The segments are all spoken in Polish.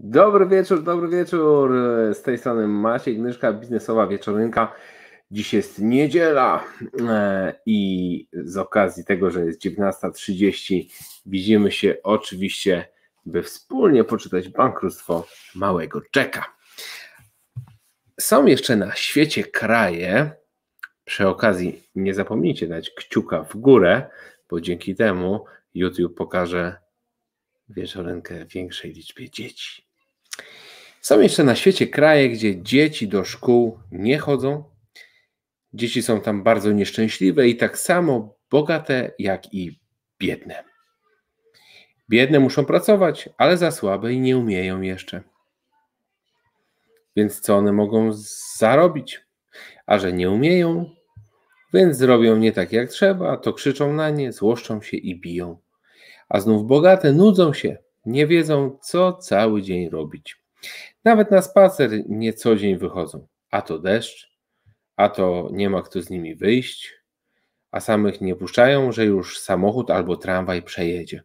Dobry wieczór, dobry wieczór. Z tej strony Maciej Gnyszka, biznesowa wieczorynka. Dziś jest niedziela e, i z okazji tego, że jest 19.30, widzimy się oczywiście, by wspólnie poczytać bankructwo małego Czeka. Są jeszcze na świecie kraje. Przy okazji nie zapomnijcie dać kciuka w górę, bo dzięki temu YouTube pokaże wieczorynkę większej liczbie dzieci. Są jeszcze na świecie kraje, gdzie dzieci do szkół nie chodzą. Dzieci są tam bardzo nieszczęśliwe i tak samo bogate, jak i biedne. Biedne muszą pracować, ale za słabe i nie umieją jeszcze. Więc co one mogą zarobić? A że nie umieją, więc zrobią nie tak jak trzeba, to krzyczą na nie, złoszczą się i biją. A znów bogate nudzą się, nie wiedzą, co cały dzień robić. Nawet na spacer nie co dzień wychodzą. A to deszcz, a to nie ma kto z nimi wyjść, a samych nie puszczają, że już samochód albo tramwaj przejedzie.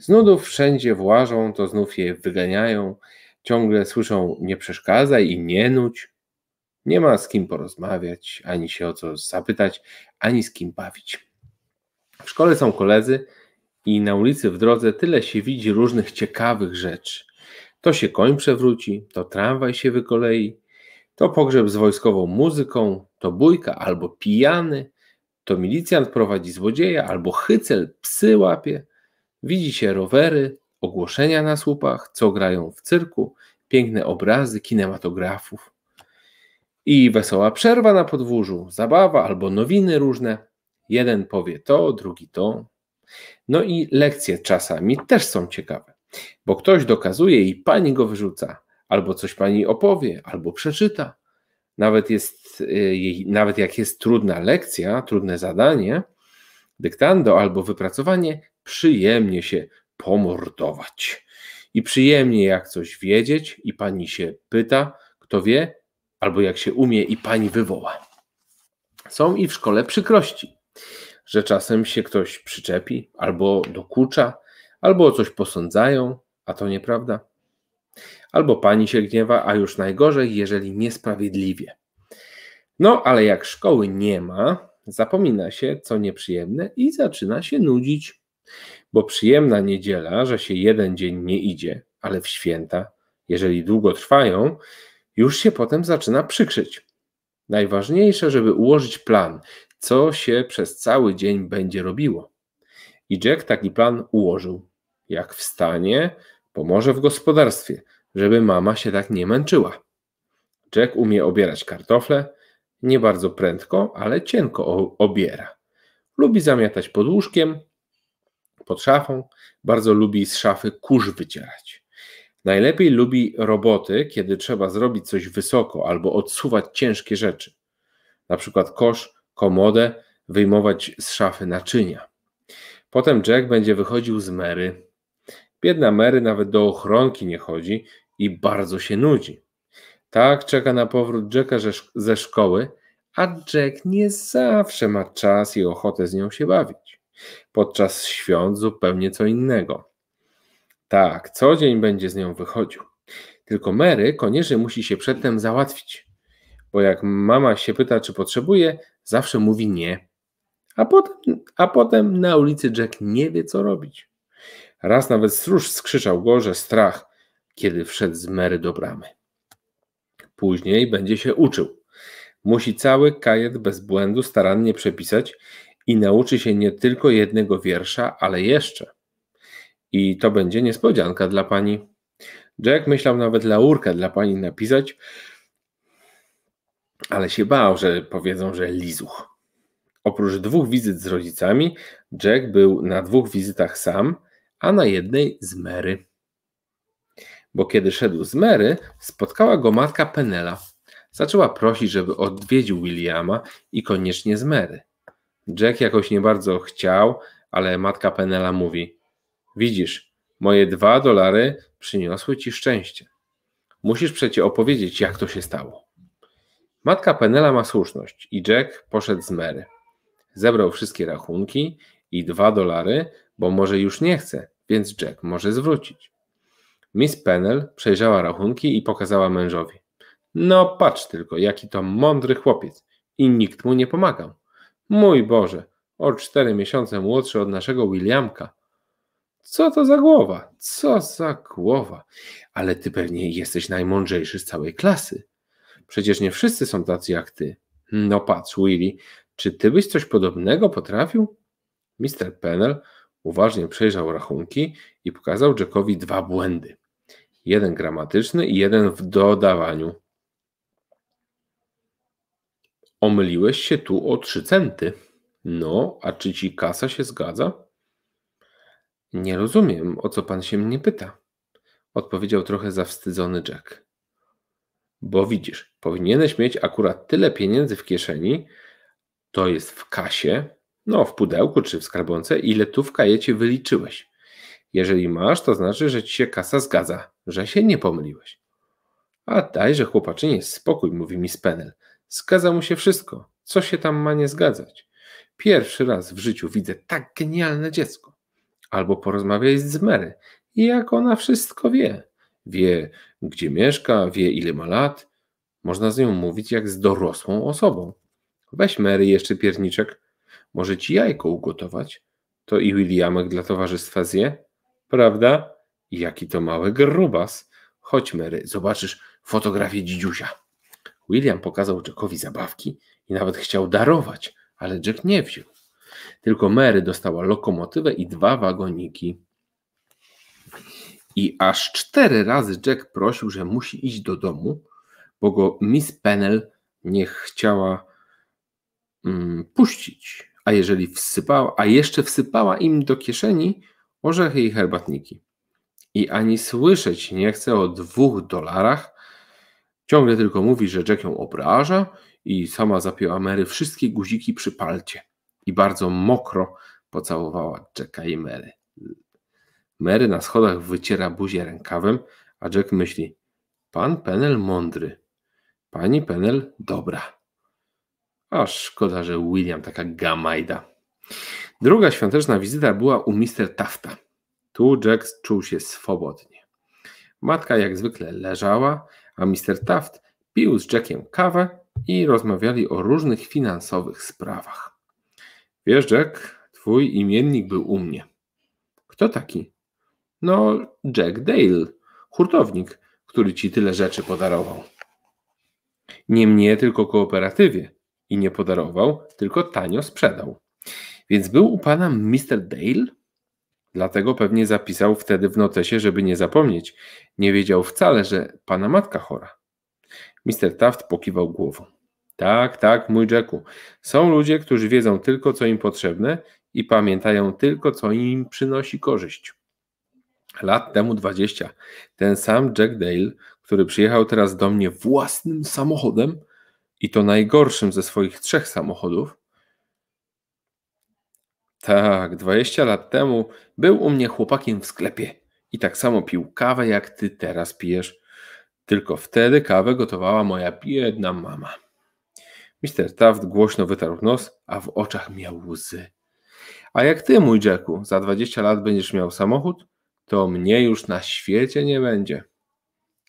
Z nudów wszędzie włażą, to znów je wyganiają. Ciągle słyszą nie przeszkadzaj i nie nuć. Nie ma z kim porozmawiać, ani się o co zapytać, ani z kim bawić. W szkole są koledzy, i na ulicy w drodze tyle się widzi różnych ciekawych rzeczy. To się koń przewróci, to tramwaj się wykolei, to pogrzeb z wojskową muzyką, to bójka albo pijany, to milicjant prowadzi złodzieja albo chycel psy łapie. Widzi się rowery, ogłoszenia na słupach, co grają w cyrku, piękne obrazy kinematografów. I wesoła przerwa na podwórzu, zabawa albo nowiny różne. Jeden powie to, drugi to. No i lekcje czasami też są ciekawe, bo ktoś dokazuje i pani go wyrzuca, albo coś pani opowie, albo przeczyta. Nawet, jest, y, nawet jak jest trudna lekcja, trudne zadanie, dyktando albo wypracowanie, przyjemnie się pomordować. I przyjemnie jak coś wiedzieć i pani się pyta, kto wie, albo jak się umie i pani wywoła. Są i w szkole przykrości że czasem się ktoś przyczepi, albo dokucza, albo o coś posądzają, a to nieprawda. Albo pani się gniewa, a już najgorzej, jeżeli niesprawiedliwie. No, ale jak szkoły nie ma, zapomina się, co nieprzyjemne i zaczyna się nudzić. Bo przyjemna niedziela, że się jeden dzień nie idzie, ale w święta, jeżeli długo trwają, już się potem zaczyna przykrzyć. Najważniejsze, żeby ułożyć plan, co się przez cały dzień będzie robiło. I Jack taki plan ułożył. Jak wstanie, pomoże w gospodarstwie, żeby mama się tak nie męczyła. Jack umie obierać kartofle, nie bardzo prędko, ale cienko obiera. Lubi zamiatać pod łóżkiem, pod szafą, bardzo lubi z szafy kurz wycierać. Najlepiej lubi roboty, kiedy trzeba zrobić coś wysoko albo odsuwać ciężkie rzeczy. Na przykład kosz komodę, wyjmować z szafy naczynia. Potem Jack będzie wychodził z Mary. Biedna Mary nawet do ochronki nie chodzi i bardzo się nudzi. Tak czeka na powrót Jacka ze szkoły, a Jack nie zawsze ma czas i ochotę z nią się bawić. Podczas świąt zupełnie co innego. Tak, co dzień będzie z nią wychodził. Tylko Mary koniecznie musi się przedtem załatwić bo jak mama się pyta, czy potrzebuje, zawsze mówi nie. A potem, a potem na ulicy Jack nie wie, co robić. Raz nawet stróż skrzyczał go, że strach, kiedy wszedł z Mary do bramy. Później będzie się uczył. Musi cały kajet bez błędu starannie przepisać i nauczy się nie tylko jednego wiersza, ale jeszcze. I to będzie niespodzianka dla pani. Jack myślał nawet laurkę dla pani napisać, ale się bał, że powiedzą, że lizuch. Oprócz dwóch wizyt z rodzicami, Jack był na dwóch wizytach sam, a na jednej z Mary. Bo kiedy szedł z Mary, spotkała go matka Penela. Zaczęła prosić, żeby odwiedził Williama i koniecznie z Mary. Jack jakoś nie bardzo chciał, ale matka Penela mówi: Widzisz, moje dwa dolary przyniosły ci szczęście. Musisz przecie opowiedzieć, jak to się stało. Matka Penela ma słuszność i Jack poszedł z Mary. Zebrał wszystkie rachunki i dwa dolary, bo może już nie chce, więc Jack może zwrócić. Miss Penel przejrzała rachunki i pokazała mężowi. No patrz tylko, jaki to mądry chłopiec i nikt mu nie pomagał. Mój Boże, o cztery miesiące młodszy od naszego Williamka. Co to za głowa? Co za głowa? Ale ty pewnie jesteś najmądrzejszy z całej klasy. Przecież nie wszyscy są tacy jak ty. No patrz, Willy, czy ty byś coś podobnego potrafił? Mister Pennell uważnie przejrzał rachunki i pokazał Jackowi dwa błędy. Jeden gramatyczny i jeden w dodawaniu. Omyliłeś się tu o trzy centy. No, a czy ci kasa się zgadza? Nie rozumiem, o co pan się mnie pyta, odpowiedział trochę zawstydzony Jack. Bo widzisz, powinieneś mieć akurat tyle pieniędzy w kieszeni, to jest w kasie, no w pudełku czy w skarbonce, ile tu w kajecie wyliczyłeś. Jeżeli masz, to znaczy, że ci się kasa zgadza, że się nie pomyliłeś. A dajże chłopaczynie spokój, mówi mi Spenel. Zgadza mu się wszystko. Co się tam ma nie zgadzać? Pierwszy raz w życiu widzę tak genialne dziecko. Albo porozmawiaj z Mary, jak ona wszystko wie wie gdzie mieszka, wie ile ma lat. Można z nią mówić jak z dorosłą osobą. Weź Mary jeszcze pierniczek, może ci jajko ugotować. To i Williamek dla towarzystwa zje, prawda? Jaki to mały grubas. Chodź Mary, zobaczysz fotografię dzidziusia. William pokazał Jackowi zabawki i nawet chciał darować, ale Jack nie wziął. Tylko Mary dostała lokomotywę i dwa wagoniki. I aż cztery razy Jack prosił, że musi iść do domu, bo go Miss Pennell nie chciała mm, puścić. A jeżeli wsypała, a jeszcze wsypała im do kieszeni orzechy i herbatniki. I ani słyszeć nie chce o dwóch dolarach. Ciągle tylko mówi, że Jack ją obraża i sama zapięła Mary wszystkie guziki przy palcie. I bardzo mokro pocałowała Jacka i Mary. Mary na schodach wyciera buzię rękawem, a Jack myśli: Pan Penel mądry, pani Penel dobra. A szkoda, że William taka gamajda. Druga świąteczna wizyta była u Mister Tafta. Tu Jack czuł się swobodnie. Matka jak zwykle leżała, a Mister Taft pił z Jackiem kawę i rozmawiali o różnych finansowych sprawach. Wiesz, Jack, twój imiennik był u mnie. Kto taki? No, Jack Dale, hurtownik, który ci tyle rzeczy podarował. Nie mnie, tylko kooperatywie. I nie podarował, tylko tanio sprzedał. Więc był u pana Mr. Dale? Dlatego pewnie zapisał wtedy w notesie, żeby nie zapomnieć. Nie wiedział wcale, że pana matka chora. Mr. Taft pokiwał głową. Tak, tak, mój Jacku. Są ludzie, którzy wiedzą tylko, co im potrzebne i pamiętają tylko, co im przynosi korzyść lat temu 20. Ten sam Jack Dale, który przyjechał teraz do mnie własnym samochodem i to najgorszym ze swoich trzech samochodów. Tak, 20 lat temu był u mnie chłopakiem w sklepie i tak samo pił kawę, jak ty teraz pijesz. Tylko wtedy kawę gotowała moja biedna mama. Mister Taft głośno wytarł nos, a w oczach miał łzy. A jak ty, mój Jacku, za 20 lat będziesz miał samochód, to mnie już na świecie nie będzie.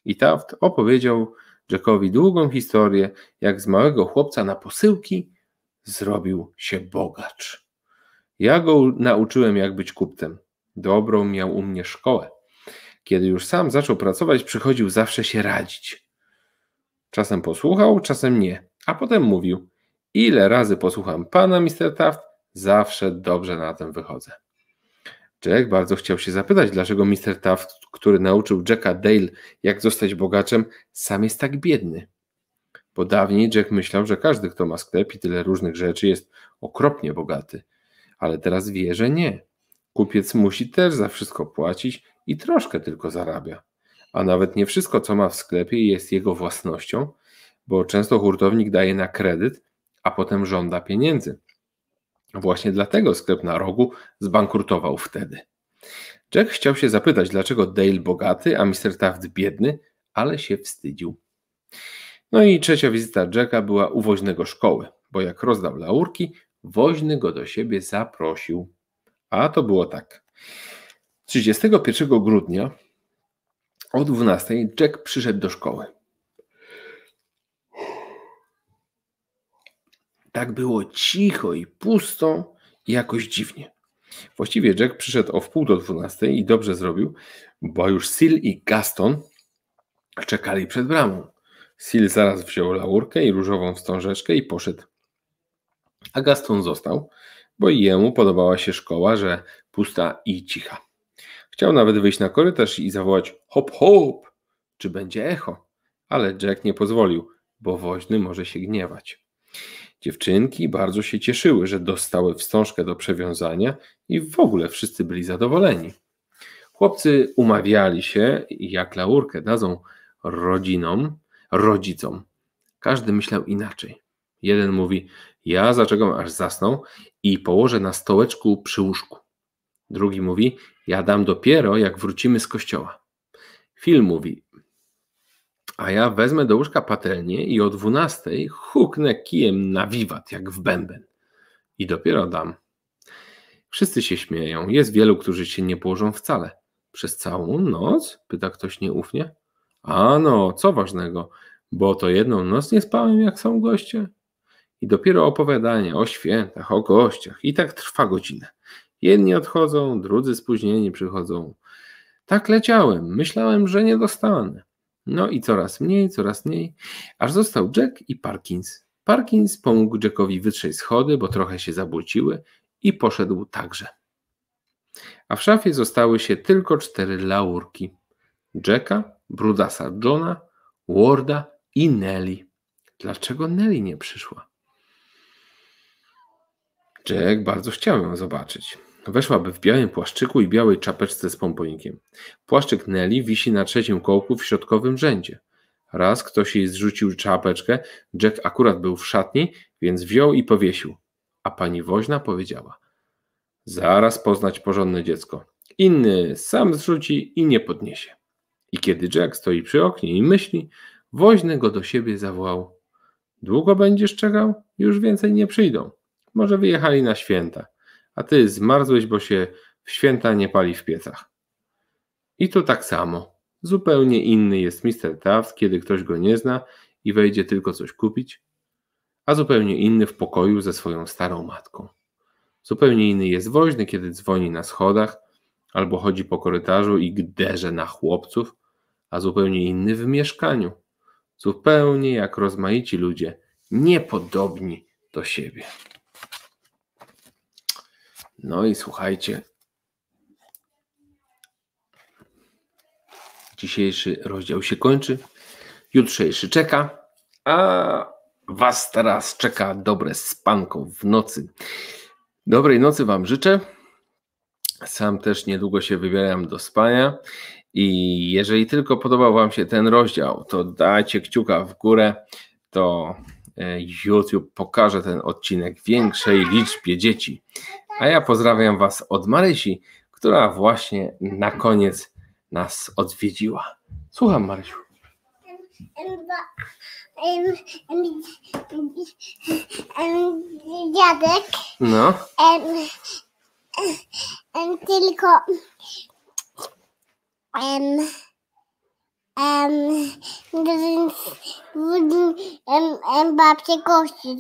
I Taft opowiedział Jackowi długą historię, jak z małego chłopca na posyłki zrobił się bogacz. Ja go nauczyłem, jak być kupcem. Dobrą miał u mnie szkołę. Kiedy już sam zaczął pracować, przychodził zawsze się radzić. Czasem posłuchał, czasem nie, a potem mówił: Ile razy posłucham pana, Mr. Taft, zawsze dobrze na tym wychodzę. Jack bardzo chciał się zapytać, dlaczego Mr. Taft, który nauczył Jacka Dale, jak zostać bogaczem, sam jest tak biedny. Bo dawniej Jack myślał, że każdy, kto ma sklep i tyle różnych rzeczy, jest okropnie bogaty. Ale teraz wie, że nie. Kupiec musi też za wszystko płacić i troszkę tylko zarabia. A nawet nie wszystko, co ma w sklepie, jest jego własnością, bo często hurtownik daje na kredyt, a potem żąda pieniędzy. Właśnie dlatego sklep na rogu zbankrutował wtedy. Jack chciał się zapytać, dlaczego Dale bogaty, a Mr. Taft biedny, ale się wstydził. No i trzecia wizyta Jacka była u woźnego szkoły, bo jak rozdał laurki, woźny go do siebie zaprosił. A to było tak. 31 grudnia o 12 Jack przyszedł do szkoły. Tak było cicho i pusto i jakoś dziwnie. Właściwie Jack przyszedł o wpół do dwunastej i dobrze zrobił, bo już Sil i Gaston czekali przed bramą. Sil zaraz wziął laurkę i różową wstążeczkę i poszedł. A Gaston został, bo jemu podobała się szkoła, że pusta i cicha. Chciał nawet wyjść na korytarz i zawołać hop hop, czy będzie echo, ale Jack nie pozwolił, bo woźny może się gniewać. Dziewczynki bardzo się cieszyły, że dostały wstążkę do przewiązania i w ogóle wszyscy byli zadowoleni. Chłopcy umawiali się, jak laurkę dadzą rodzinom, rodzicom. Każdy myślał inaczej. Jeden mówi: Ja zaczekam aż zasną i położę na stołeczku przy łóżku. Drugi mówi: Ja dam dopiero, jak wrócimy z kościoła. Film mówi: a ja wezmę do łóżka patelnię i o dwunastej huknę kijem na wiwat, jak w bęben. I dopiero dam. Wszyscy się śmieją. Jest wielu, którzy się nie położą wcale. Przez całą noc? Pyta ktoś nieufnie. A no, co ważnego, bo to jedną noc nie spałem, jak są goście. I dopiero opowiadanie o świętach, o gościach. I tak trwa godzinę. Jedni odchodzą, drudzy spóźnieni przychodzą. Tak leciałem, myślałem, że nie dostanę. No i coraz mniej, coraz mniej, aż został Jack i Parkins. Parkins pomógł Jackowi wytrzeć schody, bo trochę się zabłociły i poszedł także. A w szafie zostały się tylko cztery laurki. Jacka, Brudasa Johna, Warda i Nelly. Dlaczego Nelly nie przyszła? Jack bardzo chciał ją zobaczyć. Weszłaby w białym płaszczyku i białej czapeczce z pomponikiem. Płaszczyk Nelly wisi na trzecim kołku w środkowym rzędzie. Raz ktoś jej zrzucił czapeczkę, Jack akurat był w szatni, więc wziął i powiesił. A pani woźna powiedziała: Zaraz poznać porządne dziecko. Inny sam zrzuci i nie podniesie. I kiedy Jack stoi przy oknie i myśli, woźny go do siebie zawołał: Długo będziesz czekał? Już więcej nie przyjdą. Może wyjechali na święta a ty zmarzłeś, bo się w święta nie pali w piecach. I to tak samo. Zupełnie inny jest Mr. Taft, kiedy ktoś go nie zna i wejdzie tylko coś kupić, a zupełnie inny w pokoju ze swoją starą matką. Zupełnie inny jest woźny, kiedy dzwoni na schodach albo chodzi po korytarzu i gderze na chłopców, a zupełnie inny w mieszkaniu. Zupełnie jak rozmaici ludzie, niepodobni do siebie. No i słuchajcie, dzisiejszy rozdział się kończy, jutrzejszy czeka, a Was teraz czeka dobre spanko w nocy. Dobrej nocy Wam życzę. Sam też niedługo się wybieram do spania. I jeżeli tylko podobał Wam się ten rozdział, to dajcie kciuka w górę, to e, YouTube pokaże ten odcinek większej liczbie dzieci. A ja pozdrawiam Was od Marysi, która właśnie na koniec nas odwiedziła. Słucham, Marysiu. Dziadek. No. Tylko. em, kości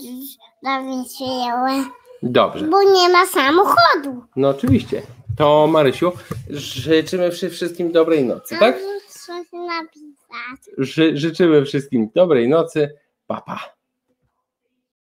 dla mnie przyjęły. Dobrze. Bo nie ma samochodu. No oczywiście. To Marysiu, życzymy wszystkim dobrej nocy, tak? Ży życzymy wszystkim dobrej nocy. Pa, pa.